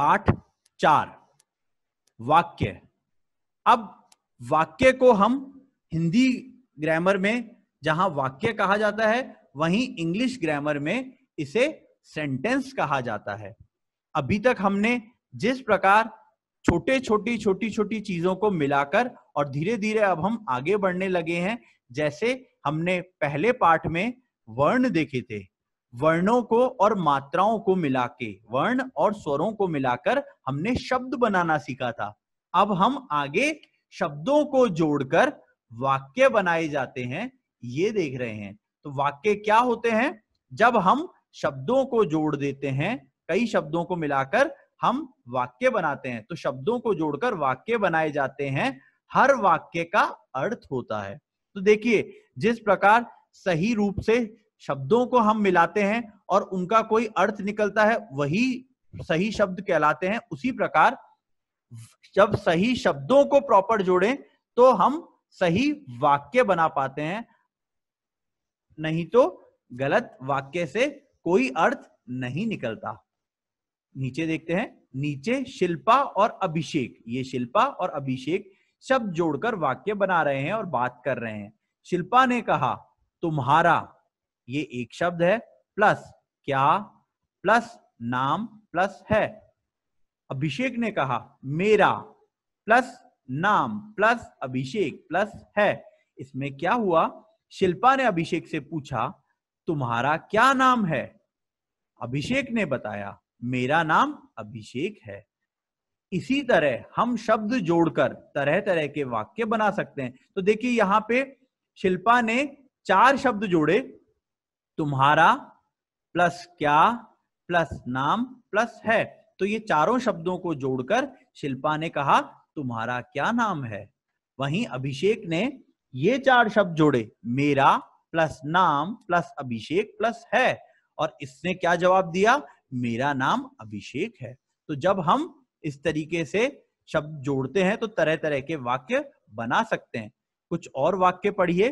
पाठ चार वाक्य अब वाक्य को हम हिंदी ग्रामर में जहां वाक्य कहा जाता है वहीं इंग्लिश ग्रामर में इसे सेंटेंस कहा जाता है अभी तक हमने जिस प्रकार छोटे छोटी छोटी छोटी चीजों को मिलाकर और धीरे धीरे अब हम आगे बढ़ने लगे हैं जैसे हमने पहले पाठ में वर्ण देखे थे वर्णों को और मात्राओं को मिला के वर्ण और स्वरों को मिलाकर हमने शब्द बनाना सीखा था अब हम आगे शब्दों को जोड़कर वाक्य बनाए जाते हैं ये देख रहे हैं तो वाक्य क्या होते हैं जब हम शब्दों को जोड़ देते हैं कई शब्दों को मिलाकर हम वाक्य बनाते हैं तो शब्दों को जोड़कर वाक्य बनाए जाते हैं हर वाक्य का अर्थ होता है तो देखिए जिस प्रकार सही रूप से शब्दों को हम मिलाते हैं और उनका कोई अर्थ निकलता है वही सही शब्द कहलाते हैं उसी प्रकार जब सही शब्दों को प्रॉपर जोड़ें तो हम सही वाक्य बना पाते हैं नहीं तो गलत वाक्य से कोई अर्थ नहीं निकलता नीचे देखते हैं नीचे शिल्पा और अभिषेक ये शिल्पा और अभिषेक शब्द जोड़कर वाक्य बना रहे हैं और बात कर रहे हैं शिल्पा ने कहा तुम्हारा ये एक शब्द है प्लस क्या प्लस नाम प्लस है अभिषेक ने कहा मेरा प्लस नाम प्लस अभिषेक प्लस है इसमें क्या हुआ शिल्पा ने अभिषेक से पूछा तुम्हारा क्या नाम है अभिषेक ने बताया मेरा नाम अभिषेक है इसी तरह हम शब्द जोड़कर तरह तरह के वाक्य बना सकते हैं तो देखिए यहां पे शिल्पा ने चार शब्द जोड़े तुम्हारा प्लस क्या प्लस नाम प्लस है तो ये चारों शब्दों को जोड़कर शिल्पा ने कहा तुम्हारा क्या नाम है वहीं अभिषेक ने ये चार शब्द जोड़े मेरा प्लस नाम प्लस अभिषेक प्लस है और इसने क्या जवाब दिया मेरा नाम अभिषेक है तो जब हम इस तरीके से शब्द जोड़ते हैं तो तरह तरह के वाक्य बना सकते हैं कुछ और वाक्य पढ़िए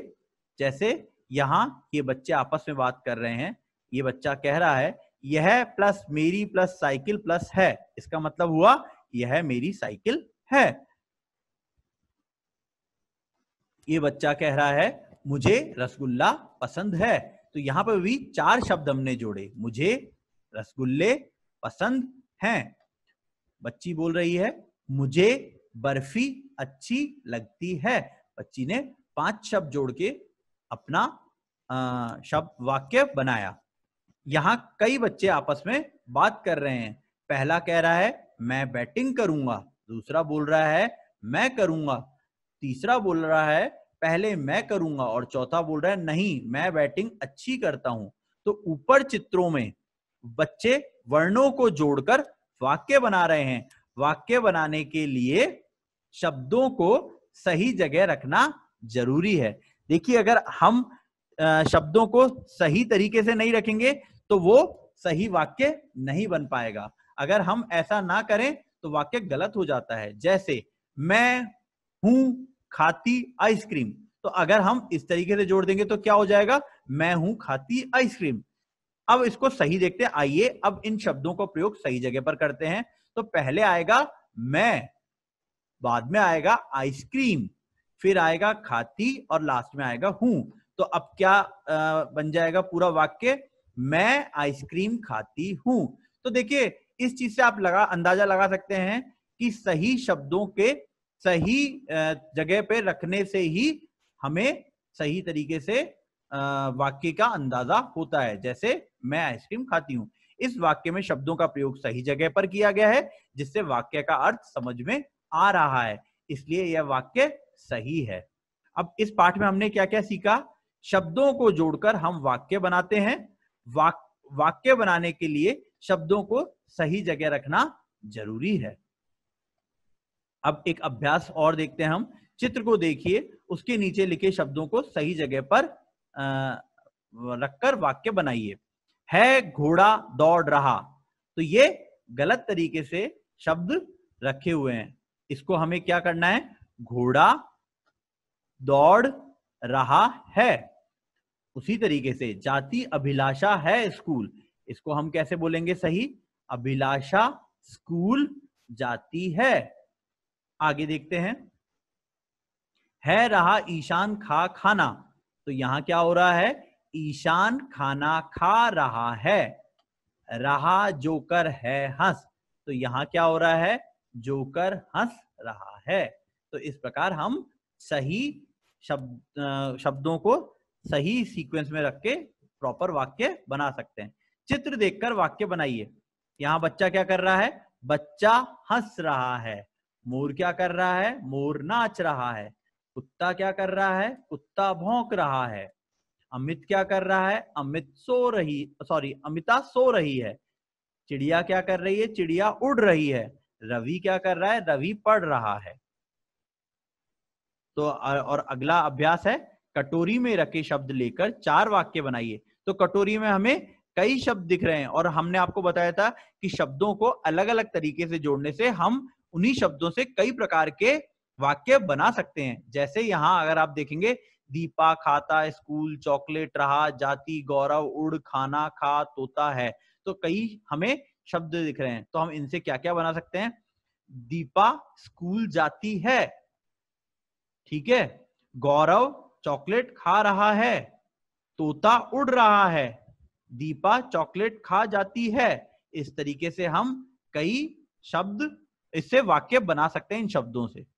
जैसे यहाँ ये बच्चे आपस में बात कर रहे हैं ये बच्चा कह रहा है यह प्लस मेरी प्लस साइकिल प्लस है इसका मतलब हुआ यह मेरी साइकिल है ये बच्चा कह रहा है मुझे रसगुल्ला पसंद है तो यहां पर भी चार शब्द हमने जोड़े मुझे रसगुल्ले पसंद हैं बच्ची बोल रही है मुझे बर्फी अच्छी लगती है बच्ची ने पांच शब्द जोड़ के अपना शब्द वाक्य बनाया यहाँ कई बच्चे आपस में बात कर रहे हैं पहला कह रहा है मैं बैटिंग करूंगा दूसरा बोल रहा है मैं करूंगा तीसरा बोल रहा है पहले मैं करूंगा और चौथा बोल रहा है नहीं मैं बैटिंग अच्छी करता हूं तो ऊपर चित्रों में बच्चे वर्णों को जोड़कर वाक्य बना रहे हैं वाक्य बनाने के लिए शब्दों को सही जगह रखना जरूरी है देखिए अगर हम शब्दों को सही तरीके से नहीं रखेंगे तो वो सही वाक्य नहीं बन पाएगा अगर हम ऐसा ना करें तो वाक्य गलत हो जाता है जैसे मैं हूं खाती आइसक्रीम तो अगर हम इस तरीके से जोड़ देंगे तो क्या हो जाएगा मैं हूं खाती आइसक्रीम अब इसको सही देखते हैं आइए अब इन शब्दों का प्रयोग सही जगह पर करते हैं तो पहले आएगा मैं बाद में आएगा आइसक्रीम फिर आएगा खाती और लास्ट में आएगा हूं तो अब क्या बन जाएगा पूरा वाक्य मैं आइसक्रीम खाती हूं तो देखिए इस चीज से आप लगा अंदाजा लगा सकते हैं कि सही शब्दों के सही जगह पे रखने से ही हमें सही तरीके से वाक्य का अंदाजा होता है जैसे मैं आइसक्रीम खाती हूँ इस वाक्य में शब्दों का प्रयोग सही जगह पर किया गया है जिससे वाक्य का अर्थ समझ में आ रहा है इसलिए यह वाक्य सही है अब इस पाठ में हमने क्या क्या सीखा शब्दों को जोड़कर हम वाक्य बनाते हैं वाक, वाक्य बनाने के लिए शब्दों को सही जगह रखना जरूरी है अब एक अभ्यास और देखते हैं हम चित्र को देखिए उसके नीचे लिखे शब्दों को सही जगह पर रखकर वाक्य बनाइए है घोड़ा दौड़ रहा तो ये गलत तरीके से शब्द रखे हुए हैं इसको हमें क्या करना है घोड़ा दौड़ रहा है उसी तरीके से जाति अभिलाषा है स्कूल इसको हम कैसे बोलेंगे सही अभिलाषा स्कूल जाती है आगे देखते हैं है रहा ईशान खा खाना तो यहां क्या हो रहा है ईशान खाना खा रहा है रहा जोकर है हंस तो यहां क्या हो रहा है जोकर हंस रहा है तो इस प्रकार हम सही शब्द शब्दों को सही सीक्वेंस में रख के प्रॉपर वाक्य बना सकते हैं चित्र देखकर वाक्य बनाइए यहाँ बच्चा क्या कर रहा है बच्चा हंस रहा है मोर क्या कर रहा है मोर नाच रहा है कुत्ता क्या कर रहा है कुत्ता भौंक रहा है अमित क्या कर रहा है अमित सो रही सॉरी अमिता सो रही है चिड़िया क्या कर रही है चिड़िया उड़ रही है रवि क्या कर रहा है रवि पढ़ रहा है तो और अगला अभ्यास है कटोरी में रखे शब्द लेकर चार वाक्य बनाइए तो कटोरी में हमें कई शब्द दिख रहे हैं और हमने आपको बताया था कि शब्दों को अलग अलग तरीके से जोड़ने से हम उन्हीं शब्दों से कई प्रकार के वाक्य बना सकते हैं जैसे यहाँ अगर आप देखेंगे दीपा खाता स्कूल चॉकलेट रहा जाति गौरव उड़ खाना खा तोता है तो कई हमें शब्द दिख रहे हैं तो हम इनसे क्या क्या बना सकते हैं दीपा स्कूल जाती है ठीक है गौरव चॉकलेट खा रहा है तोता उड़ रहा है दीपा चॉकलेट खा जाती है इस तरीके से हम कई शब्द इससे वाक्य बना सकते हैं इन शब्दों से